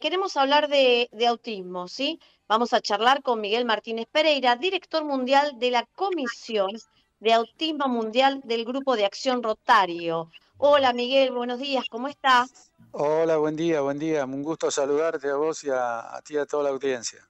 queremos hablar de, autismo, ¿sí? Vamos a charlar con Miguel Martínez Pereira, director mundial de la Comisión de Autismo Mundial del Grupo de Acción Rotario. Hola Miguel, buenos días, ¿cómo estás? Hola, buen día, buen día. Un gusto saludarte a vos y a, ti y a toda la audiencia.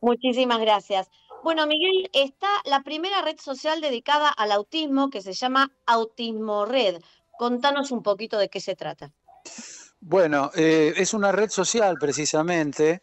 Muchísimas gracias. Bueno, Miguel, está la primera red social dedicada al autismo que se llama Autismo Red. Contanos un poquito de qué se trata. Bueno, eh, es una red social precisamente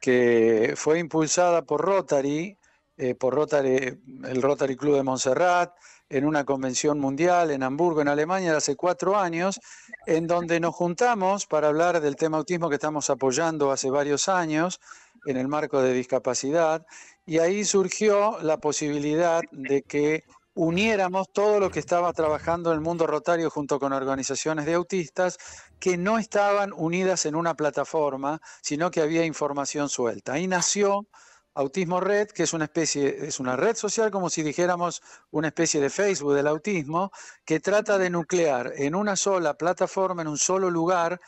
que fue impulsada por Rotary, eh, por Rotary, el Rotary Club de Montserrat, en una convención mundial en Hamburgo, en Alemania, hace cuatro años, en donde nos juntamos para hablar del tema autismo que estamos apoyando hace varios años en el marco de discapacidad. Y ahí surgió la posibilidad de que uniéramos todo lo que estaba trabajando en el mundo rotario junto con organizaciones de autistas que no estaban unidas en una plataforma, sino que había información suelta. Ahí nació Autismo Red, que es una especie, es una red social como si dijéramos una especie de Facebook del autismo, que trata de nuclear en una sola plataforma, en un solo lugar,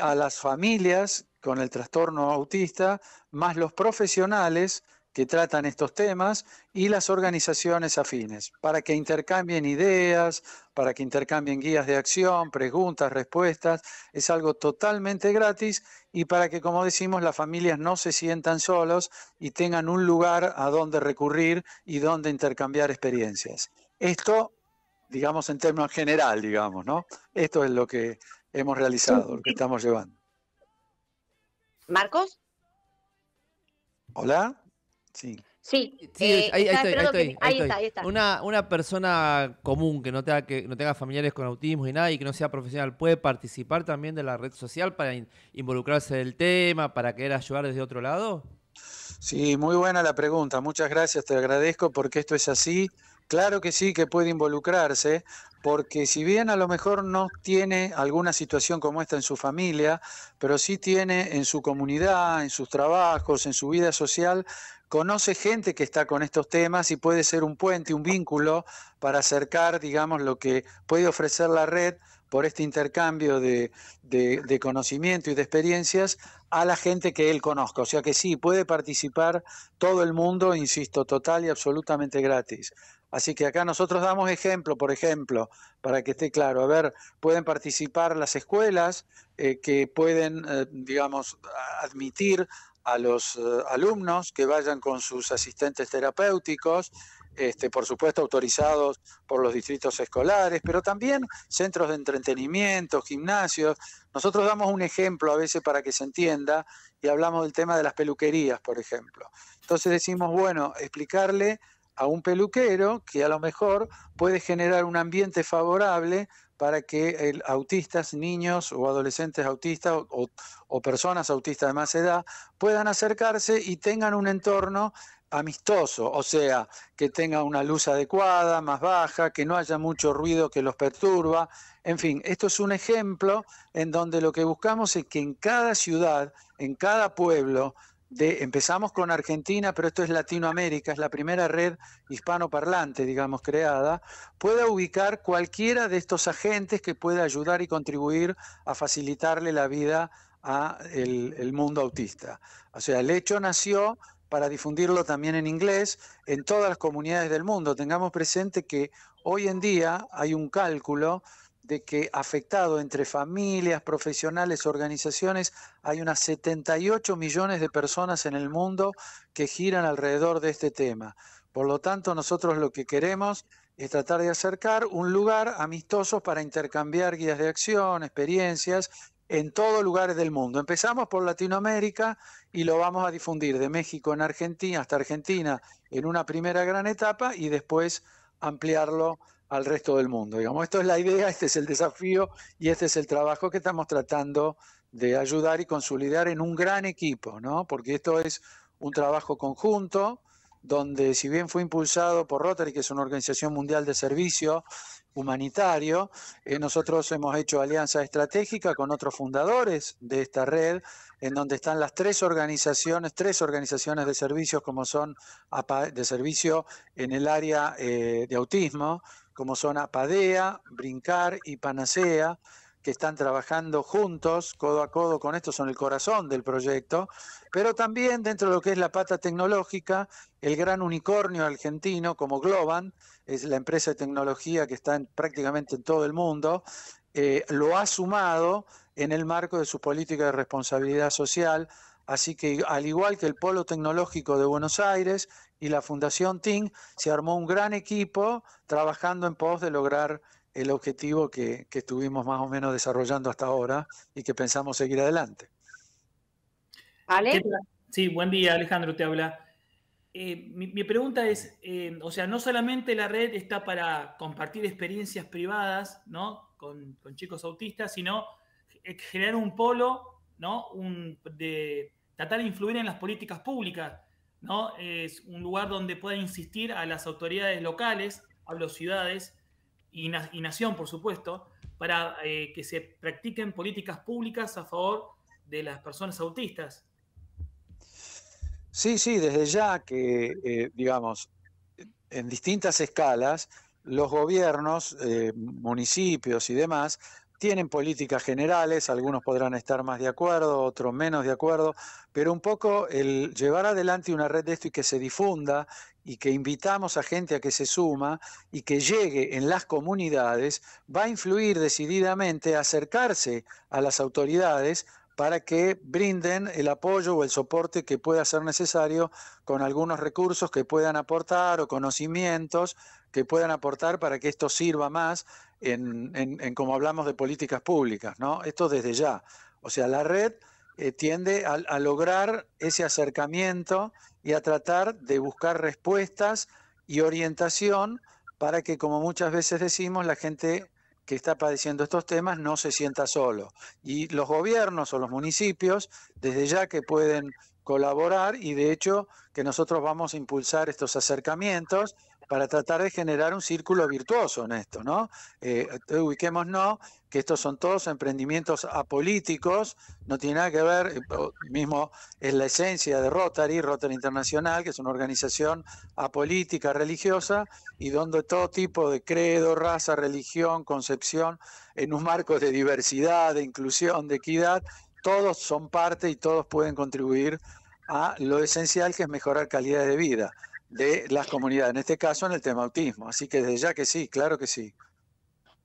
a las familias con el trastorno autista, más los profesionales que tratan estos temas y las organizaciones afines, para que intercambien ideas, para que intercambien guías de acción, preguntas, respuestas. Es algo totalmente gratis y para que, como decimos, las familias no se sientan solos y tengan un lugar a donde recurrir y donde intercambiar experiencias. Esto, digamos, en términos general, digamos, ¿no? Esto es lo que hemos realizado, lo que estamos llevando. Marcos. Hola. Sí. Sí, eh, ahí, está, Una, persona común que no, tenga, que no tenga familiares con autismo y nada y que no sea profesional puede participar también de la red social para involucrarse del tema, para querer ayudar desde otro lado. Sí, muy buena la pregunta. Muchas gracias, te agradezco porque esto es así. Claro que sí, que puede involucrarse, porque si bien a lo mejor no tiene alguna situación como esta en su familia, pero sí tiene en su comunidad, en sus trabajos, en su vida social, conoce gente que está con estos temas y puede ser un puente, un vínculo para acercar, digamos, lo que puede ofrecer la red por este intercambio de, conocimiento y de experiencias a la gente que él conozca. O sea que sí, puede participar todo el mundo, insisto, total y absolutamente gratis. Así que acá nosotros damos ejemplo, por ejemplo, para que esté claro, a ver, pueden participar las escuelas eh, que pueden, eh, digamos, admitir a los eh, alumnos que vayan con sus asistentes terapéuticos este, por supuesto autorizados por los distritos escolares, pero también centros de entretenimiento, gimnasios. Nosotros damos un ejemplo a veces para que se entienda y hablamos del tema de las peluquerías, por ejemplo. Entonces decimos, bueno, explicarle a un peluquero que a lo mejor puede generar un ambiente favorable para que el, autistas, niños o adolescentes autistas o, o, personas autistas de más edad puedan acercarse y tengan un entorno amistoso, o sea, que tenga una luz adecuada, más baja, que no haya mucho ruido que los perturba. En fin, esto es un ejemplo en donde lo que buscamos es que en cada ciudad, en cada pueblo, de, empezamos con Argentina, pero esto es Latinoamérica, es la primera red hispanoparlante, digamos, creada, pueda ubicar cualquiera de estos agentes que pueda ayudar y contribuir a facilitarle la vida a el mundo autista. O sea, el hecho nació para difundirlo también en inglés en todas las comunidades del mundo. Tengamos presente que hoy en día hay un cálculo de que afectado entre familias, profesionales, organizaciones, hay unas 78 millones de personas en el mundo que giran alrededor de este tema. Por lo tanto, nosotros lo que queremos es tratar de acercar un lugar amistoso para intercambiar guías de acción, experiencias en todos lugares del mundo. Empezamos por Latinoamérica y lo vamos a difundir de México en Argentina hasta Argentina en una primera gran etapa y después ampliarlo al resto del mundo. Digamos, esto es la idea, este es el desafío y este es el trabajo que estamos tratando de ayudar y consolidar en un gran equipo, ¿no? Porque esto es un trabajo conjunto donde si bien fue impulsado por Rotary, que es una organización mundial de servicio, humanitario. Eh, nosotros hemos hecho alianza estratégica con otros fundadores de esta red, en donde están las tres organizaciones, tres organizaciones de servicios como son de servicio en el área eh, de autismo, como son APADEA, Brincar y Panacea que están trabajando juntos, codo a codo con esto, son el corazón del proyecto, pero también dentro de lo que es la pata tecnológica, el gran unicornio argentino como Globan, es la empresa de tecnología que está prácticamente en todo el mundo, eh, lo ha sumado en el marco de su política de responsabilidad social. Así que, al igual que el Polo Tecnológico de Buenos Aires y la Fundación TIN, se armó un gran equipo trabajando en pos de lograr el objetivo que, estuvimos más o menos desarrollando hasta ahora y que pensamos seguir adelante. ¿Ale? Sí, buen día, Alejandro, te habla. Eh, mi, pregunta es, eh, o sea, no solamente la red está para compartir experiencias privadas, ¿no? Con, chicos autistas, sino eh, generar un polo, ¿no? de tratar de influir en las políticas públicas, ¿no? Es un lugar donde pueda insistir a las autoridades locales, a las ciudades, y, nación, por supuesto, para eh, que se practiquen políticas públicas a favor de las personas autistas. Sí, sí, desde ya que, eh, digamos, en distintas escalas, los gobiernos, eh, municipios y demás, tienen políticas generales, algunos podrán estar más de acuerdo, otros menos de acuerdo, pero un poco el llevar adelante una red de esto y que se difunda y que invitamos a gente a que se suma y que llegue en las comunidades, va a influir decididamente a acercarse a las autoridades para que brinden el apoyo o el soporte que pueda ser necesario con algunos recursos que puedan aportar o conocimientos que puedan aportar para que esto sirva más en, como hablamos de políticas públicas, ¿no? Esto desde ya. O sea, la red eh, tiende a lograr ese acercamiento y a tratar de buscar respuestas y orientación para que, como muchas veces decimos, la gente que está padeciendo estos temas no se sienta solo. Y los gobiernos o los municipios, desde ya que pueden colaborar y de hecho que nosotros vamos a impulsar estos acercamientos para tratar de generar un círculo virtuoso en esto, ¿no? Eh, eh no, que estos son todos emprendimientos apolíticos, no tiene nada que ver, eh, mismo es la esencia de Rotary, Rotary Internacional, que es una organización apolítica, religiosa, y donde todo tipo de credo, raza, religión, concepción, en un marco de diversidad, de inclusión, de equidad, todos son parte y todos pueden contribuir a lo esencial que es mejorar calidad de vida de las comunidades, en este caso en el tema autismo. Así que desde ya que sí, claro que sí.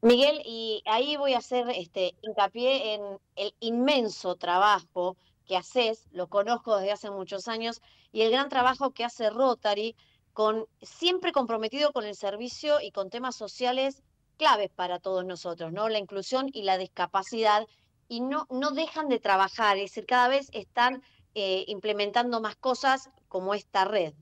Miguel, y ahí voy a hacer este, hincapié en el inmenso trabajo que haces, lo conozco desde hace muchos años, y el gran trabajo que hace Rotary, con, siempre comprometido con el servicio y con temas sociales claves para todos nosotros, ¿no? La inclusión y la discapacidad, y no, no dejan de trabajar, es decir, cada vez están eh, implementando más cosas como esta red.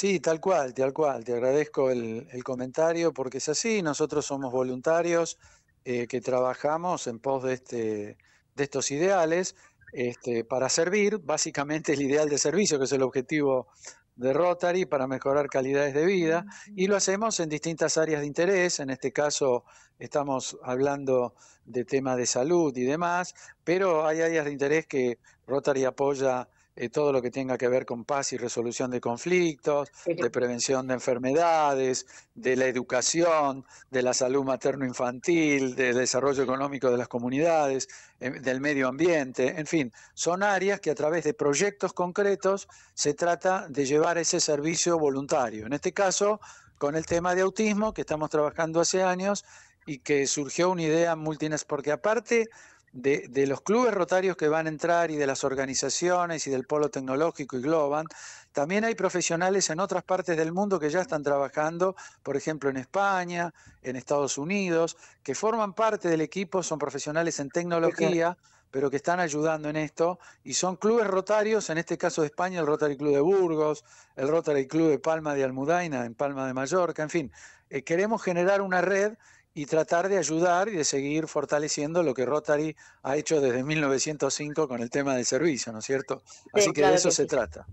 Sí, tal cual, tal cual. Te agradezco el, comentario porque es así. Nosotros somos voluntarios eh, que trabajamos en pos de, este, de estos ideales este, para servir. Básicamente el ideal de servicio, que es el objetivo de Rotary, para mejorar calidades de vida. Y lo hacemos en distintas áreas de interés. En este caso estamos hablando de temas de salud y demás, pero hay áreas de interés que Rotary apoya eh, todo lo que tenga que ver con paz y resolución de conflictos, de prevención de enfermedades, de la educación, de la salud materno-infantil, del desarrollo económico de las comunidades, eh, del medio ambiente, en fin, son áreas que a través de proyectos concretos se trata de llevar ese servicio voluntario. En este caso, con el tema de autismo que estamos trabajando hace años y que surgió una idea multinacional, porque aparte de, los clubes rotarios que van a entrar y de las organizaciones y del polo tecnológico y Globan, también hay profesionales en otras partes del mundo que ya están trabajando, por ejemplo en España, en Estados Unidos, que forman parte del equipo, son profesionales en tecnología, pero que están ayudando en esto y son clubes rotarios, en este caso de España el Rotary Club de Burgos, el Rotary Club de Palma de Almudaina, en Palma de Mallorca, en fin, eh, queremos generar una red y tratar de ayudar y de seguir fortaleciendo lo que Rotary ha hecho desde 1905 con el tema del servicio, ¿no es cierto? Así que de eso se trata.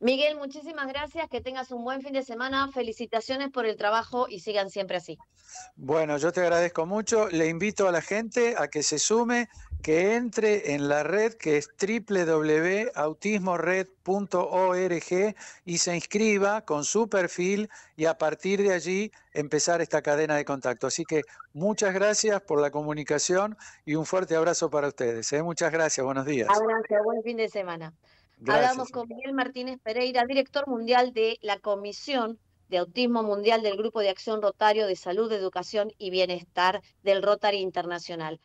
Miguel, muchísimas gracias, que tengas un buen fin de semana, felicitaciones por el trabajo y sigan siempre así. Bueno, yo te agradezco mucho, le invito a la gente a que se sume que entre en la red que es www.autismored.org y se inscriba con su perfil y a partir de allí empezar esta cadena de contacto. Así que muchas gracias por la comunicación y un fuerte abrazo para ustedes. ¿eh? Muchas gracias, buenos días. Abrazo, buen fin de semana. Hablamos con Miguel Martínez Pereira, director mundial de la Comisión de Autismo Mundial del Grupo de Acción Rotario de Salud, Educación y Bienestar del Rotary Internacional.